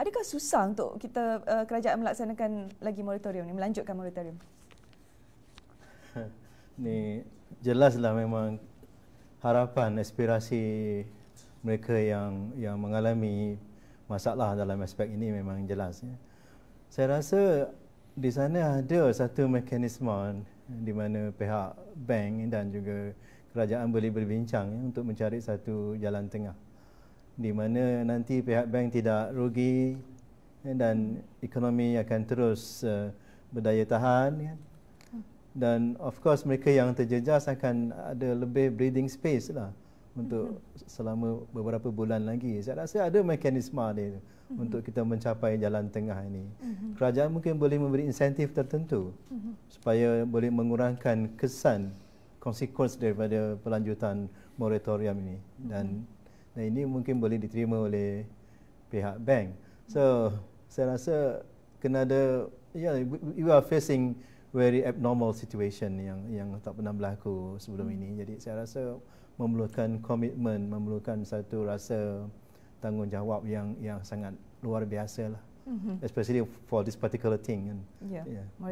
Adakah susah untuk kita uh, kerajaan melaksanakan lagi moratorium ni, melanjutkan moratorium? Ni jelaslah memang harapan aspirasi mereka yang yang mengalami masalah dalam aspek ini memang jelas ya. Saya rasa di sana ada satu mekanisme di mana pihak bank dan juga kerajaan boleh berbincang ya, untuk mencari satu jalan tengah di mana nanti pihak bank tidak rugi eh, dan ekonomi akan terus eh, berdaya tahan kan? dan of course mereka yang terjejas akan ada lebih breathing space lah untuk mhm. selama beberapa bulan lagi saya rasa ada mekanisme dia mhm. untuk kita mencapai jalan tengah ini mhm. kerajaan mungkin boleh memberi insentif tertentu supaya boleh mengurangkan kesan konsekuens daripada pelanjutan moratorium ini dan Nah ini mungkin boleh diterima oleh pihak bank. So, saya rasa kena ada yeah, you are facing very abnormal situation yang yang tak pernah berlaku sebelum hmm. ini. Jadi saya rasa memerlukan komitmen, memerlukan satu rasa tanggungjawab yang yang sangat luar biasa lah. Mm-hmm. Especially for this particular thing. Yeah. Kan. yeah. Ya.